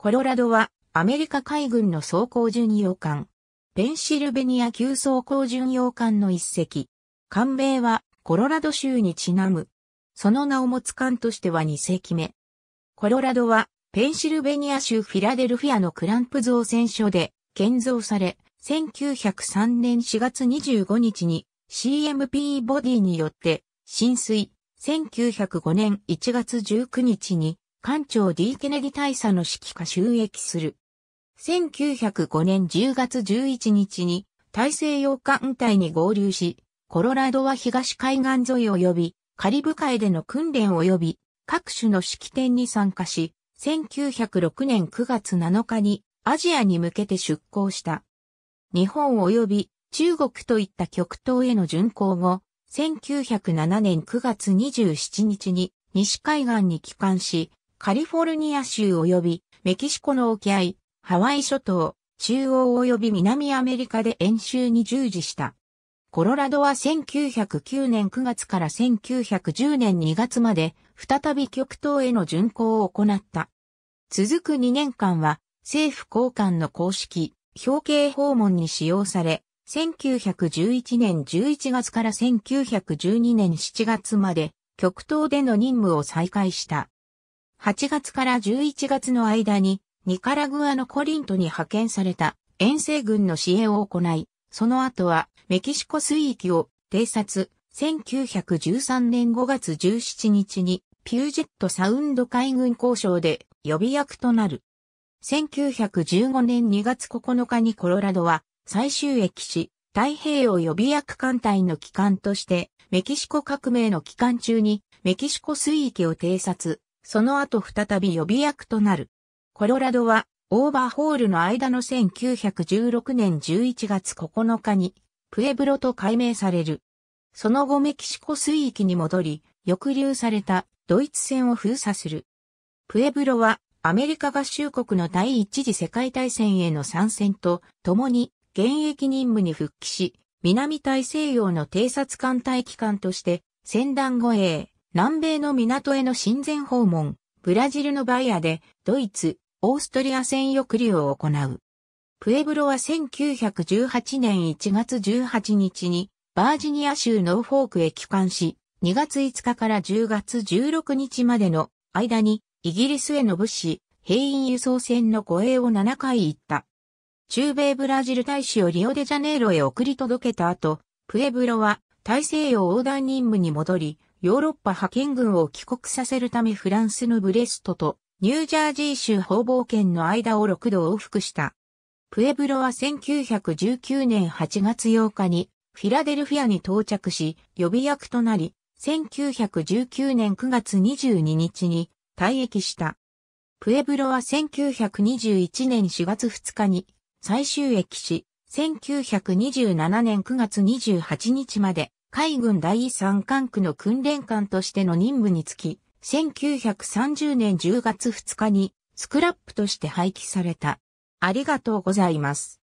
コロラドはアメリカ海軍の装甲巡洋艦。ペンシルベニア級装甲巡洋艦の一隻。艦名はコロラド州にちなむ。その名を持つ艦としては2隻目。コロラドはペンシルベニア州フィラデルフィアのクランプ造船所で建造され、1903年4月25日に CMP ボディによって浸水、1905年1月19日に艦長 D ケネディ大佐の指揮下収益する。1905年10月11日に大西洋艦隊に合流し、コロラドは東海岸沿い及び、カリブ海での訓練及び、各種の式典に参加し、1906年9月7日にアジアに向けて出港した。日本及び中国といった極東への巡航後、1907年9月27日に西海岸に帰還し、カリフォルニア州及びメキシコの沖合、ハワイ諸島、中央及び南アメリカで演習に従事した。コロラドは1909年9月から1910年2月まで再び極東への巡航を行った。続く2年間は政府交換の公式、表敬訪問に使用され、1911年11月から1912年7月まで極東での任務を再開した。8月から11月の間に、ニカラグアのコリントに派遣された遠征軍の支援を行い、その後はメキシコ水域を偵察、1913年5月17日にピュージェットサウンド海軍交渉で予備役となる。1915年2月9日にコロラドは最終駅し、太平洋予備役艦隊の機関として、メキシコ革命の期間中にメキシコ水域を偵察、その後再び予備役となる。コロラドは、オーバーホールの間の1916年11月9日に、プエブロと改名される。その後メキシコ水域に戻り、抑留されたドイツ船を封鎖する。プエブロはアメリカ合衆国の第一次世界大戦への参戦と共に現役任務に復帰し、南大西洋の偵察艦隊機関として戦団護衛、南米の港への親善訪問、ブラジルのバイアで、ドイツ、オーストリア戦抑留を行う。プエブロは1918年1月18日に、バージニア州ノーフォークへ帰還し、2月5日から10月16日までの間に、イギリスへの物資、兵員輸送船の護衛を7回行った。中米ブラジル大使をリオデジャネイロへ送り届けた後、プエブロは大西洋横断任務に戻り、ヨーロッパ派遣軍を帰国させるためフランスのブレストとニュージャージー州方々圏の間を6度往復した。プエブロは1919年8月8日にフィラデルフィアに到着し予備役となり、1919年9月22日に退役した。プエブロは1921年4月2日に最終役し、1927年9月28日まで海軍第3管区の訓練官としての任務につき、1930年10月2日にスクラップとして廃棄された。ありがとうございます。